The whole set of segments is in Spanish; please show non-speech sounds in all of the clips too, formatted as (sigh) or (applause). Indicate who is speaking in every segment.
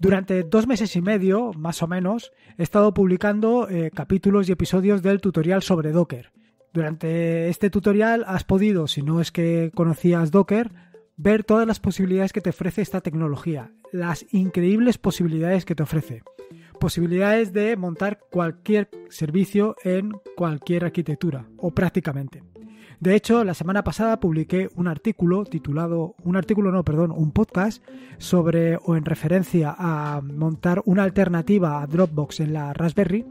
Speaker 1: Durante dos meses y medio, más o menos, he estado publicando eh, capítulos y episodios del tutorial sobre Docker. Durante este tutorial has podido, si no es que conocías Docker, ver todas las posibilidades que te ofrece esta tecnología, las increíbles posibilidades que te ofrece. Posibilidades de montar cualquier servicio en cualquier arquitectura, o prácticamente. De hecho, la semana pasada publiqué un artículo titulado, un artículo no, perdón, un podcast sobre o en referencia a montar una alternativa a Dropbox en la Raspberry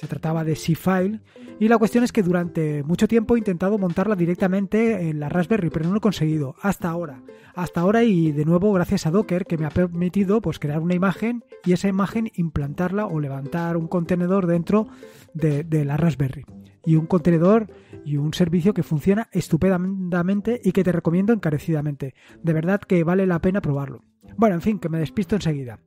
Speaker 1: se trataba de C-File y la cuestión es que durante mucho tiempo he intentado montarla directamente en la Raspberry, pero no lo he conseguido hasta ahora. Hasta ahora y de nuevo gracias a Docker que me ha permitido pues crear una imagen y esa imagen implantarla o levantar un contenedor dentro de, de la Raspberry. Y un contenedor y un servicio que funciona estupendamente y que te recomiendo encarecidamente. De verdad que vale la pena probarlo. Bueno, en fin, que me despisto enseguida.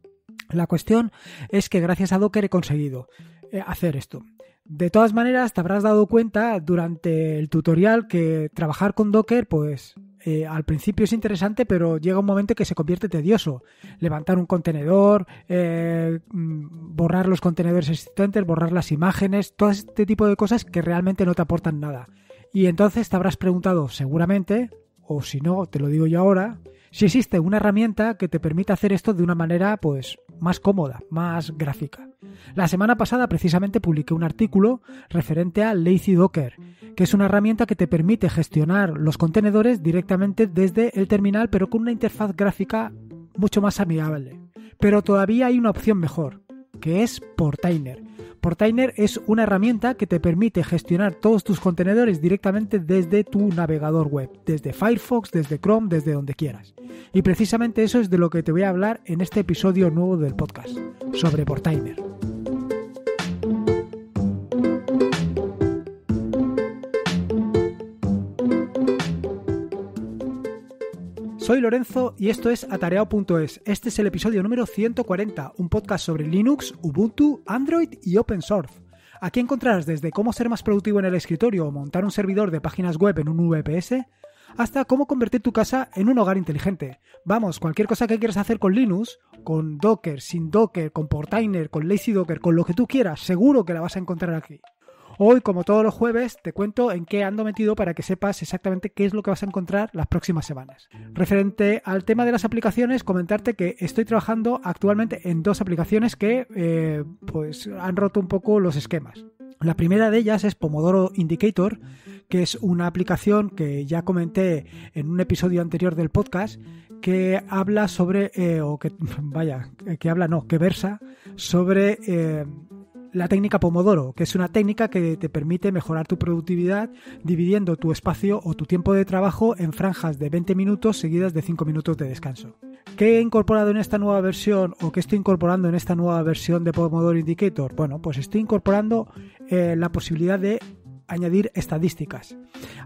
Speaker 1: La cuestión es que gracias a Docker he conseguido eh, hacer esto. De todas maneras, te habrás dado cuenta durante el tutorial que trabajar con Docker, pues eh, al principio es interesante, pero llega un momento que se convierte tedioso. Levantar un contenedor, eh, mm, borrar los contenedores existentes, borrar las imágenes, todo este tipo de cosas que realmente no te aportan nada. Y entonces te habrás preguntado, seguramente, o si no, te lo digo yo ahora, si existe una herramienta que te permita hacer esto de una manera pues más cómoda, más gráfica. La semana pasada precisamente publiqué un artículo referente a Lazy Docker, que es una herramienta que te permite gestionar los contenedores directamente desde el terminal pero con una interfaz gráfica mucho más amigable. Pero todavía hay una opción mejor, que es Portainer Portainer es una herramienta que te permite gestionar todos tus contenedores directamente desde tu navegador web, desde Firefox, desde Chrome, desde donde quieras. Y precisamente eso es de lo que te voy a hablar en este episodio nuevo del podcast, sobre Portainer. Soy Lorenzo y esto es atareado.es. Este es el episodio número 140, un podcast sobre Linux, Ubuntu, Android y Open Source. Aquí encontrarás desde cómo ser más productivo en el escritorio o montar un servidor de páginas web en un VPS, hasta cómo convertir tu casa en un hogar inteligente. Vamos, cualquier cosa que quieras hacer con Linux, con Docker, sin Docker, con Portainer, con Lazy Docker, con lo que tú quieras, seguro que la vas a encontrar aquí. Hoy, como todos los jueves, te cuento en qué ando metido para que sepas exactamente qué es lo que vas a encontrar las próximas semanas. Referente al tema de las aplicaciones, comentarte que estoy trabajando actualmente en dos aplicaciones que eh, pues, han roto un poco los esquemas. La primera de ellas es Pomodoro Indicator, que es una aplicación que ya comenté en un episodio anterior del podcast, que habla sobre, eh, o que, (laughs) vaya, que habla, no, que versa sobre eh, la técnica Pomodoro, que es una técnica que te permite mejorar tu productividad dividiendo tu espacio o tu tiempo de trabajo en franjas de 20 minutos seguidas de 5 minutos de descanso. ¿Qué he incorporado en esta nueva versión o qué estoy incorporando en esta nueva versión de Pomodoro Indicator? Bueno, pues estoy incorporando eh, la posibilidad de añadir estadísticas.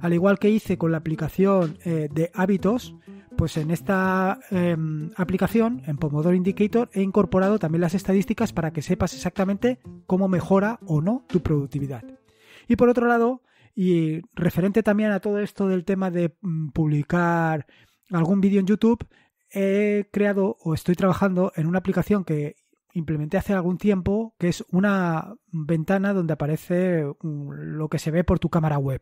Speaker 1: Al igual que hice con la aplicación eh, de hábitos, pues en esta em, aplicación, en Pomodoro Indicator, he incorporado también las estadísticas para que sepas exactamente cómo mejora o no tu productividad. Y por otro lado, y referente también a todo esto del tema de mm, publicar algún vídeo en YouTube, he creado o estoy trabajando en una aplicación que implementé hace algún tiempo, que es una ventana donde aparece mm, lo que se ve por tu cámara web.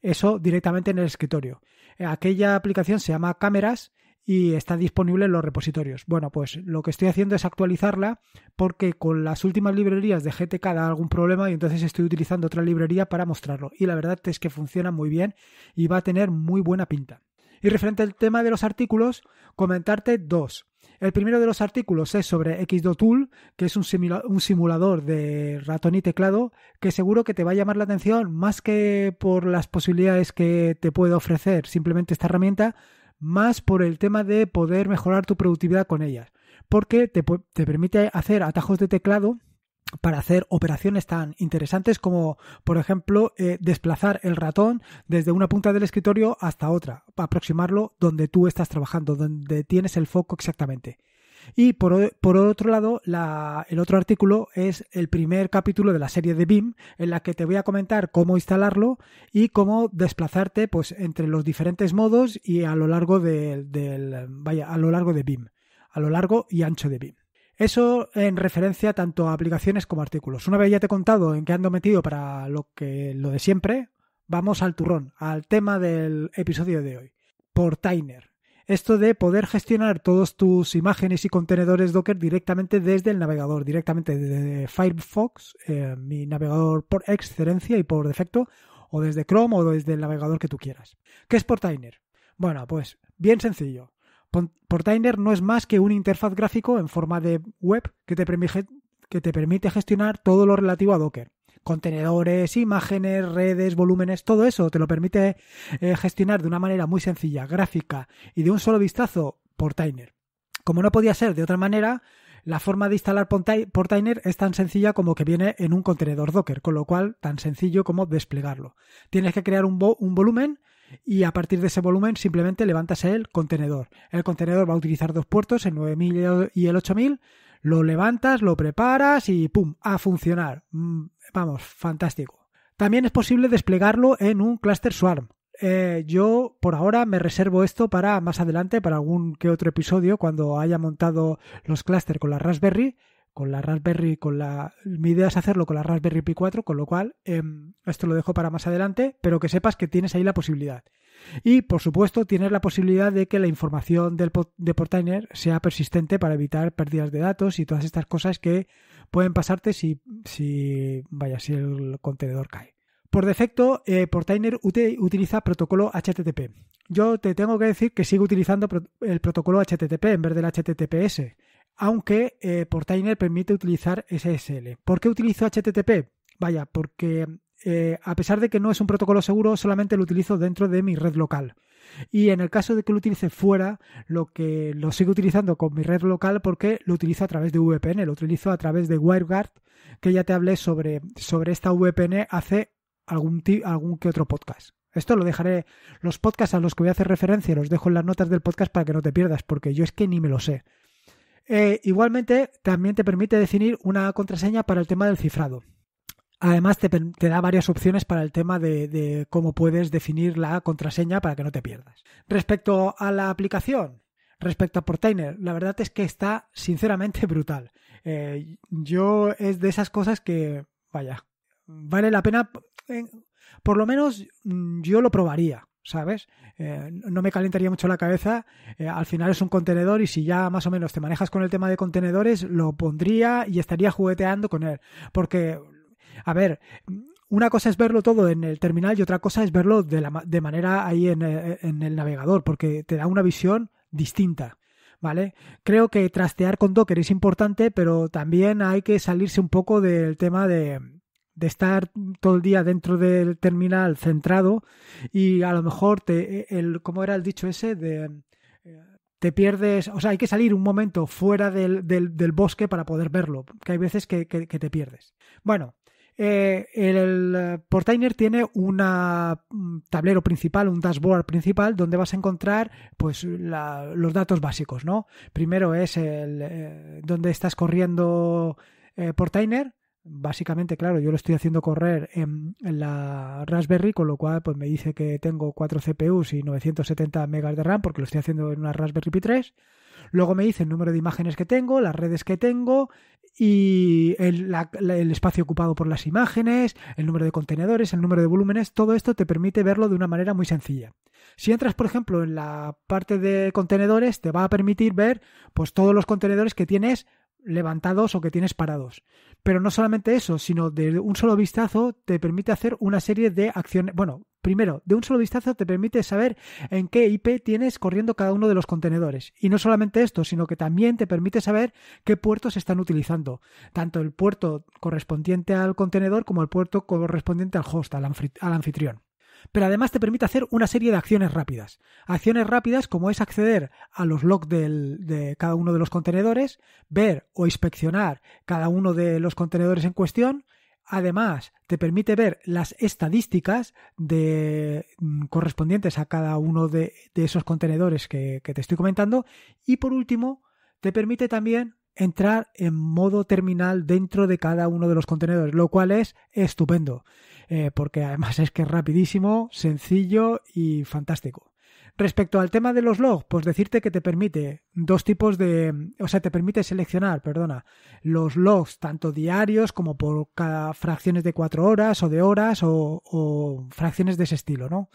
Speaker 1: Eso directamente en el escritorio. Eh, aquella aplicación se llama Cámaras y está disponible en los repositorios. Bueno, pues lo que estoy haciendo es actualizarla porque con las últimas librerías de GTK da algún problema y entonces estoy utilizando otra librería para mostrarlo. Y la verdad es que funciona muy bien y va a tener muy buena pinta. Y referente al tema de los artículos, comentarte dos. El primero de los artículos es sobre Xdotool, que es un, simulador de ratón y teclado que seguro que te va a llamar la atención más que por las posibilidades que te puede ofrecer simplemente esta herramienta, más por el tema de poder mejorar tu productividad con ella. porque te permite hacer atajos de teclado para hacer operaciones tan interesantes como, por ejemplo, eh, desplazar el ratón desde una punta del escritorio hasta otra, aproximarlo donde tú estás trabajando, donde tienes el foco exactamente. Y por, otro lado, el otro artículo es el primer capítulo de la serie de BIM, en la que te voy a comentar cómo instalarlo y cómo desplazarte pues, entre los diferentes modos y a lo largo de, del, a lo largo de BIM, a lo largo y ancho de BIM. Eso en referencia tanto a aplicaciones como a artículos. Una vez ya te he contado en qué ando metido para lo que lo de siempre, vamos al turrón, al tema del episodio de hoy. Por Portainer. Esto de poder gestionar todas tus imágenes y contenedores Docker directamente desde el navegador, directamente desde Firefox, eh, mi navegador por excelencia y por defecto, o desde Chrome o desde el navegador que tú quieras. ¿Qué es por Portainer? Bueno, pues bien sencillo. Portainer no es más que una interfaz gráfico en forma de web que te permite, que te permite gestionar todo lo relativo a Docker. Contenedores, imágenes, redes, volúmenes, todo eso te lo permite eh, gestionar de una manera muy sencilla, gráfica y de un solo vistazo Portainer. Como no podía ser de otra manera, la forma de instalar Portainer es tan sencilla como que viene en un contenedor Docker, con lo cual tan sencillo como desplegarlo. Tienes que crear un, un volumen y a partir de ese volumen simplemente levantas el contenedor. El contenedor va a utilizar dos puertos, el 9000 y el 8000, lo levantas, lo preparas y ¡pum! a funcionar. Mm, vamos, fantástico. También es posible desplegarlo en un cluster swarm. Eh, yo por ahora me reservo esto para más adelante, para algún que otro episodio, cuando haya montado los clusters con la Raspberry con la Raspberry, con la. Mi idea es hacerlo con la Raspberry Pi 4, con lo cual em, esto lo dejo para más adelante, pero que sepas que tienes ahí la posibilidad. Y por supuesto, tienes la posibilidad de que la información del, de Portainer sea persistente para evitar pérdidas de datos y todas estas cosas que pueden pasarte si, si vaya, si el contenedor cae. Por defecto, eh, Portainer utiliza protocolo HTTP. Yo te tengo que decir que sigo utilizando el protocolo HTTP en vez del HTTPS aunque eh, Portainer permite utilizar SSL. ¿Por qué utilizo HTTP? Vaya, porque eh, a pesar de que no es un protocolo seguro, solamente lo utilizo dentro de mi red local. Y en el caso de que lo utilice fuera, lo que lo sigo utilizando con mi red local porque lo utilizo a través de VPN, lo utilizo a través de WireGuard, que ya te hablé sobre, sobre esta VPN hace algún, algún que otro podcast. Esto lo dejaré, los podcasts a los que voy a hacer referencia los dejo en las notas del podcast para que no te pierdas, porque yo es que ni me lo sé. Eh, igualmente, también te permite definir una contraseña para el tema del cifrado. Además, te, da varias opciones para el tema de, cómo puedes definir la contraseña para que no te pierdas. Respecto a la aplicación, respecto a Portainer, la verdad es que está sinceramente (laughs) brutal. Eh, yo es de esas cosas que, vaya, vale la pena, por lo menos mm, yo lo probaría. ¿sabes? Eh, no me calentaría mucho la cabeza. Eh, al final es un contenedor y si ya más o menos te manejas con el tema de contenedores, lo pondría y estaría jugueteando con él. Porque, a ver, una cosa es verlo todo en el terminal y otra cosa es verlo de, la, de manera ahí en, eh, en el navegador, porque te da una visión distinta. ¿Vale? Creo que trastear con Docker es importante, pero también hay que salirse un poco del tema de, de estar todo el día dentro del terminal centrado y a lo mejor te, el, como era el dicho ese, de eh, te pierdes, o sea, hay que salir un momento fuera del, del, bosque para poder verlo, que hay veces que, te pierdes. Bueno, eh, el, eh, Portainer tiene un mm, tablero principal, un dashboard principal, donde vas a encontrar pues, los datos básicos, ¿no? Primero es el, donde estás corriendo Portainer, básicamente, claro, yo lo estoy haciendo correr en, la Raspberry, con lo cual pues me dice que tengo 4 CPUs y 970 MB de RAM porque lo estoy haciendo en una Raspberry Pi 3. Luego me dice el número de imágenes que tengo, las redes que tengo y el, el espacio ocupado por las imágenes, el número de contenedores, el número de volúmenes. Todo esto te permite verlo de una manera muy sencilla. Si entras, por ejemplo, en la parte de contenedores, te va a permitir ver pues, todos los contenedores que tienes levantados o que tienes parados. Pero no solamente eso, sino de un solo vistazo te permite hacer una serie de acciones. Bueno, primero, de un solo vistazo te permite saber en qué IP tienes corriendo cada uno de los contenedores. Y no solamente esto, sino que también te permite saber qué puertos están utilizando. Tanto el puerto correspondiente al contenedor como el puerto correspondiente al host, al, anfitrión pero además te permite hacer una serie de acciones rápidas. Acciones rápidas como es acceder a los logs de cada uno de los contenedores, ver o inspeccionar cada uno de los contenedores en cuestión, Además, te permite ver las estadísticas mm, correspondientes a cada uno de, esos contenedores que, te estoy comentando. Y por último, te permite también entrar en modo terminal dentro de cada uno de los contenedores, lo cual es estupendo, eh, porque además (laughs) es que es rapidísimo, sencillo y fantástico. Respecto al tema de los logs, pues decirte que te permite dos tipos de, o sea, te permite seleccionar, perdona, los logs tanto diarios como por cada fracciones de cuatro horas o de horas o, o fracciones de ese estilo, ¿no?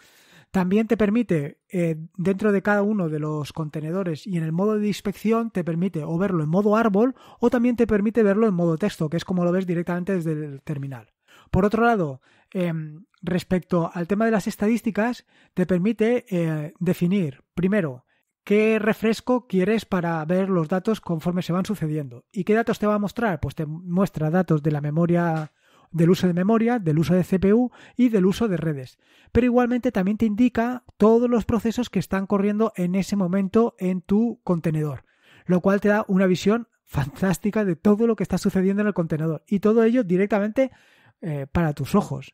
Speaker 1: También te permite, eh, dentro de cada uno de los contenedores y en el modo de inspección, te permite o verlo en modo árbol o también te permite verlo en modo texto, que es como lo ves directamente desde el terminal. Por otro lado, em, respecto al tema de las estadísticas, te permite eh, definir, primero, qué refresco quieres para ver los datos conforme se van sucediendo. ¿Y qué datos te va a mostrar? Pues te muestra datos de la memoria del uso de memoria, del uso de CPU y del uso de redes. Pero igualmente también te indica todos los procesos que están corriendo en ese momento en tu contenedor, lo cual te da una visión fantástica de todo lo que está sucediendo en el contenedor y todo ello directamente eh, para tus ojos.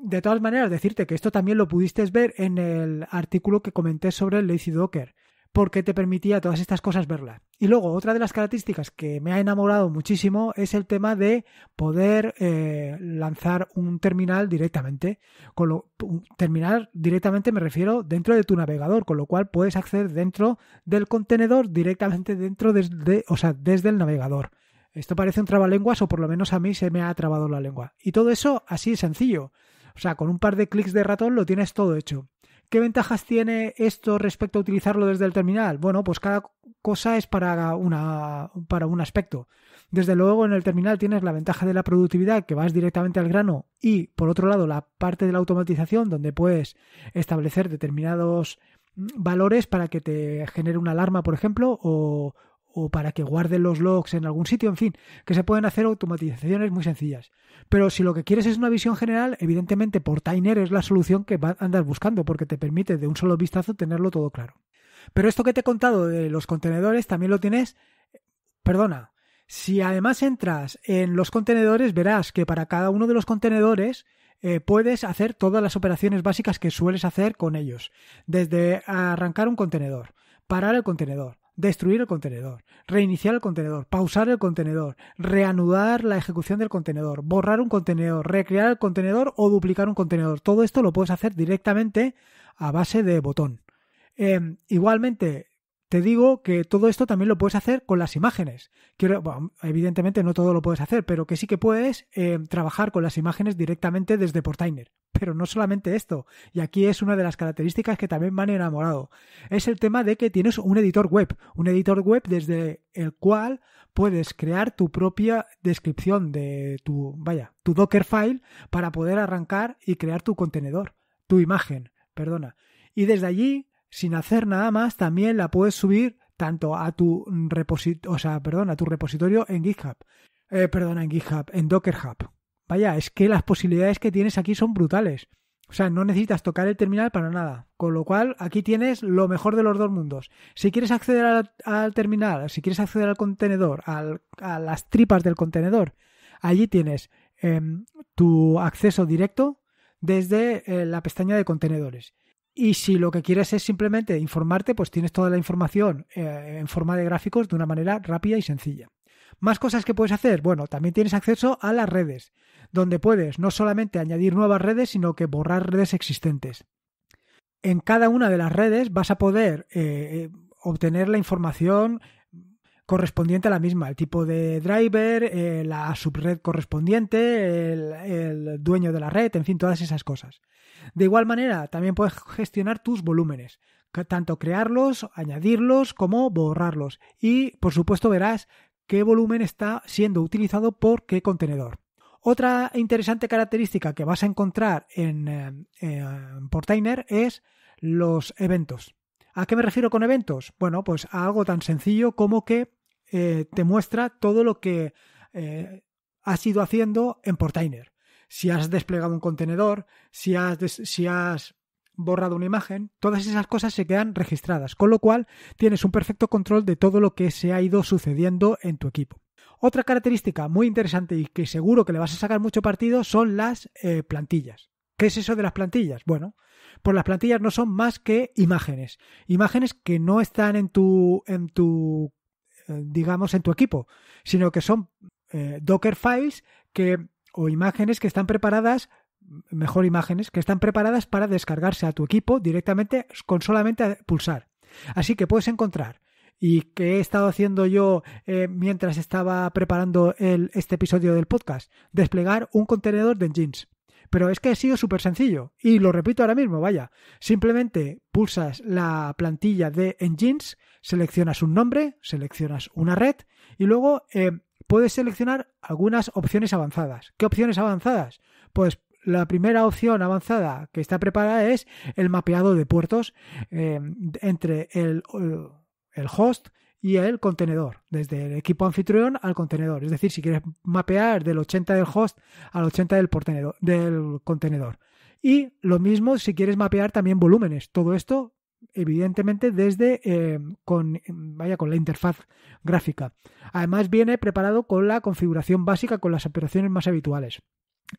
Speaker 1: De todas maneras, decirte que esto también lo pudiste ver en el artículo que comenté sobre el Lazy Docker porque te permitía todas estas cosas verlas. Y luego, otra de las características que me ha enamorado muchísimo es el tema de poder eh, lanzar un terminal directamente. Con lo, terminal directamente me refiero dentro de tu navegador, con lo cual puedes acceder dentro del contenedor directamente dentro desde, o sea, desde el navegador. Esto parece un trabalenguas o por lo menos a mí se me ha trabado la lengua. Y todo eso así sencillo. O sea, con un par de clics de ratón lo tienes todo hecho. ¿Qué ventajas tiene esto respecto a utilizarlo desde el terminal? Bueno, pues cada cosa es para, una, para un aspecto. Desde luego en el terminal tienes la ventaja de la productividad que vas directamente al grano y por otro lado la parte de la automatización donde puedes establecer determinados mm, valores para que te genere una alarma, por ejemplo, o, o para que guarden los logs en algún sitio, en fin, que se pueden hacer automatizaciones muy sencillas. Pero si lo que quieres es una visión general, evidentemente Portainer es la solución que a andar buscando porque te permite de un solo vistazo tenerlo todo claro. Pero esto que te he contado de los contenedores también lo tienes, perdona, si además entras en los contenedores, verás que para cada uno de los contenedores eh, puedes hacer todas las operaciones básicas que sueles hacer con ellos. Desde arrancar un contenedor, parar el contenedor, destruir el contenedor, reiniciar el contenedor, pausar el contenedor, reanudar la ejecución del contenedor, borrar un contenedor, recrear el contenedor o duplicar un contenedor. Todo esto lo puedes hacer directamente a base de botón. Em, igualmente, te digo que todo esto también lo puedes hacer con las imágenes. evidentemente no todo lo puedes hacer, pero que sí que puedes em, trabajar con las imágenes directamente desde Portainer pero no solamente esto, y aquí es una de las características que también me han enamorado, es el tema de que tienes un editor web, un editor web desde el cual puedes crear tu propia descripción de tu, vaya, tu Dockerfile para poder arrancar y crear tu contenedor, tu imagen, perdona. Y desde allí, sin hacer nada más, también la puedes subir tanto a tu repositorio, o sea, perdón, a tu repositorio en GitHub. Eh, perdona, en GitHub, en Docker Hub es que las posibilidades que tienes aquí son brutales. O sea, no necesitas tocar el terminal para nada. Con lo cual, aquí tienes lo mejor de los dos mundos. Si quieres acceder al, terminal, si quieres acceder al contenedor, a las tripas del contenedor, allí tienes em, tu acceso directo desde eh, la pestaña de contenedores. Y si lo que quieres es simplemente informarte, pues tienes toda la información eh, en forma de gráficos de una manera rápida y sencilla. Más cosas que puedes hacer. Bueno, también tienes acceso a las redes, donde puedes no solamente añadir nuevas redes, sino que borrar redes existentes. En cada una de las redes vas a poder eh, eh, obtener la información correspondiente a la misma, el tipo de driver, eh, la subred correspondiente, el, dueño de la red, en fin, todas esas cosas. De igual manera, también puedes gestionar tus volúmenes, tanto crearlos, añadirlos como borrarlos. Y, por supuesto, verás qué volumen está siendo utilizado por qué contenedor. Otra interesante característica que vas a encontrar en, eh, Portainer es los eventos. ¿A qué me refiero con eventos? Bueno, pues a algo tan sencillo como que eh, te muestra todo lo que eh, has ido haciendo en Portainer. Si has desplegado un contenedor, si has, si has borrado una imagen, todas esas cosas se quedan registradas, con lo cual tienes un perfecto control de todo lo que se ha ido sucediendo en tu equipo. Otra característica muy interesante y que seguro que le vas a sacar mucho partido son las eh, plantillas. ¿Qué es eso de las plantillas? Bueno, pues las plantillas no son más que imágenes. Imágenes que no están en tu, en tu eh, digamos, en tu equipo, sino que son eh, Docker files que, o imágenes que están preparadas mejor imágenes que están preparadas para descargarse a tu equipo directamente con solamente pulsar. Así que puedes encontrar y que he estado haciendo yo eh, mientras estaba preparando este episodio del podcast, desplegar un contenedor de engines. Pero es que ha sido súper sencillo y lo repito ahora mismo, vaya, simplemente pulsas la plantilla de engines, seleccionas un nombre, seleccionas una red y luego eh, puedes seleccionar algunas opciones avanzadas. ¿Qué opciones avanzadas? Pues la primera opción avanzada que está preparada es el mapeado de puertos eh, entre eh, el, host y el contenedor, desde el equipo anfitrión al contenedor. Es decir, si quieres mapear del 80 del host al 80 del, del contenedor. Y lo mismo si quieres mapear también volúmenes. Todo esto, evidentemente, desde eh, vaya, con la interfaz gráfica. Además, viene preparado con la configuración básica, con las operaciones más habituales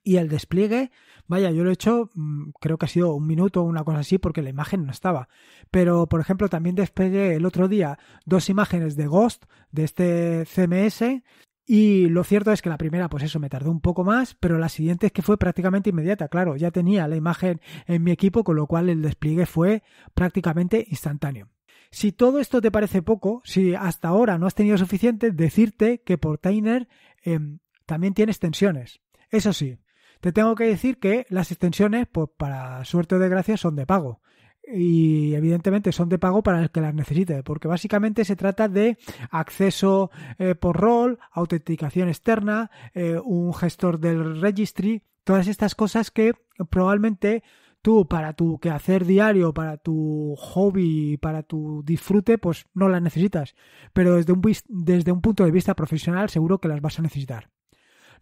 Speaker 1: y el despliegue, vaya, yo lo he hecho, mm, creo que ha sido un minuto o una cosa así porque la imagen no estaba. Pero, por ejemplo, también despegué el otro día dos imágenes de Ghost, de este CMS, y lo cierto es que la primera, pues eso, me tardó un poco más, pero la siguiente es que fue prácticamente inmediata, claro, ya tenía la imagen en mi equipo, con lo cual el despliegue fue prácticamente instantáneo. Si todo esto te parece poco, si hasta ahora no has tenido suficiente, decirte que por Tainer em, también tienes tensiones eso sí, te tengo que decir que las extensiones, pues para suerte o desgracia, son de pago. Y evidentemente son de pago para el que las necesite, porque básicamente se trata de acceso eh, por rol, autenticación externa, eh, un gestor del registry, todas estas cosas que probablemente tú para tu quehacer diario, para tu hobby, para tu disfrute, pues no las necesitas. Pero desde un punto de vista profesional seguro que las vas a necesitar.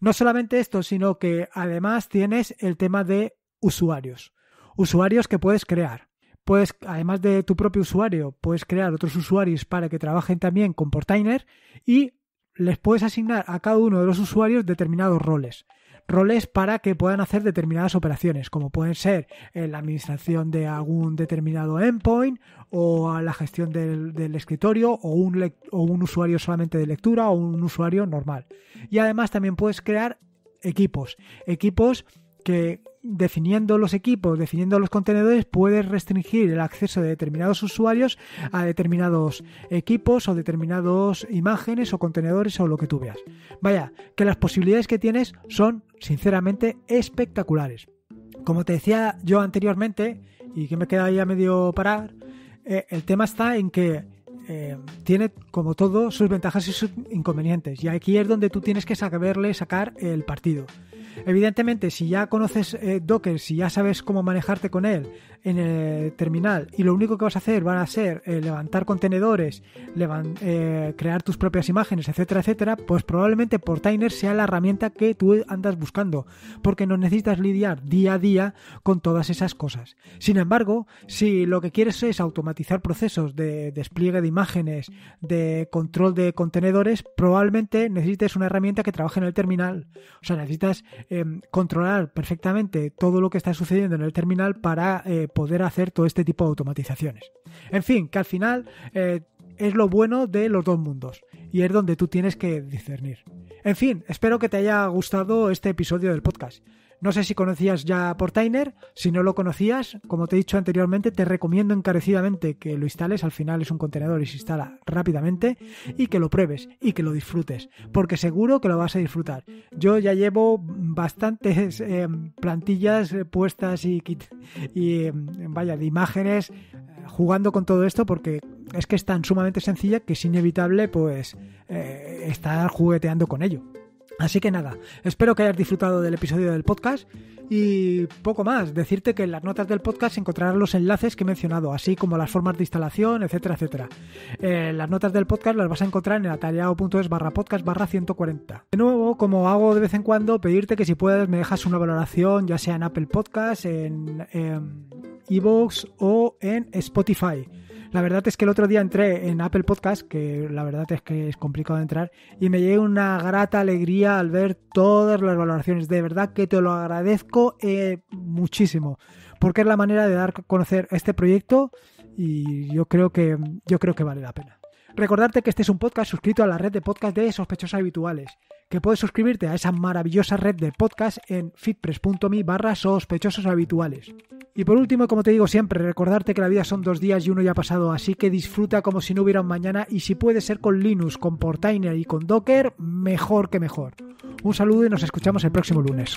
Speaker 1: No solamente esto, sino que además tienes el tema de usuarios. Usuarios que puedes crear. Puedes, además de tu propio usuario, puedes crear otros usuarios para que trabajen también con Portainer y les puedes asignar a cada uno de los usuarios determinados roles roles para que puedan hacer determinadas operaciones, como pueden ser eh, la administración de algún determinado endpoint o la gestión del, escritorio o un usuario solamente de lectura o un usuario normal. Y además también puedes crear equipos, equipos que definiendo los equipos, definiendo los contenedores, puedes restringir el acceso de determinados usuarios a determinados equipos o determinados imágenes o contenedores o lo que tú veas. Vaya, que las posibilidades que tienes son sinceramente espectaculares. Como te decía yo anteriormente, y que me queda ahí a medio parar, eh, el tema está en que eh, tiene como todo sus ventajas y sus inconvenientes. Y aquí es donde tú tienes que saberle sacar el partido. Evidentemente, si ya conoces eh, Docker, si ya sabes cómo manejarte con él, en el terminal y lo único que vas a hacer van a ser eh, levantar contenedores, eh, crear tus propias imágenes, etcétera, etcétera, pues probablemente Portainer sea la herramienta que tú andas buscando, porque no necesitas lidiar día a día con todas esas cosas. Sin embargo, si lo que quieres es automatizar procesos de despliegue de imágenes, de control de contenedores, probablemente necesites una herramienta que trabaje en el terminal. O sea, necesitas em, controlar perfectamente todo lo que está sucediendo en el terminal para eh, poder hacer todo este tipo de automatizaciones. En fin, que al final eh, es lo bueno de los dos mundos y es donde tú tienes que discernir. En fin, espero que te haya gustado este episodio del podcast. No sé si conocías ya Portainer, si no lo conocías, como te he dicho anteriormente, te recomiendo encarecidamente que lo instales, al final es un contenedor y se instala rápidamente, y que lo pruebes y que lo disfrutes, porque seguro que lo vas a disfrutar. Yo ya llevo bastantes eh, plantillas eh, puestas y, y eh, vaya, de imágenes jugando con todo esto porque es que es tan sumamente sencilla que es inevitable pues estar jugueteando con ello. Así que nada, espero que hayas disfrutado del episodio del podcast y poco más, decirte que en las notas del podcast encontrarás los enlaces que he mencionado, así como las formas de instalación, etcétera, etcétera. Eh, las notas del podcast las vas a encontrar en atareado.es barra podcast barra 140. De nuevo, como hago de vez en cuando, pedirte que si puedes me dejas una valoración, ya sea en Apple Podcast, en Evox em, o en Spotify. La verdad es que el otro día entré en Apple Podcast, que la verdad es que es complicado entrar, y me llegué una grata alegría al ver todas las valoraciones. De verdad que te lo agradezco eh, muchísimo, porque es la manera de dar a conocer este proyecto y yo creo que, yo creo que vale la pena. Recordarte que este es un podcast suscrito a la red de podcast de sospechosos habituales, que puedes suscribirte a esa maravillosa red de podcast en fitpress.me barra sospechosos habituales. Y por último, como te digo siempre, recordarte que la vida son dos días y uno ya ha pasado, así que disfruta como si no hubiera un mañana y si puede ser con Linux, con Portainer y con Docker, mejor que mejor. Un saludo y nos escuchamos el próximo lunes.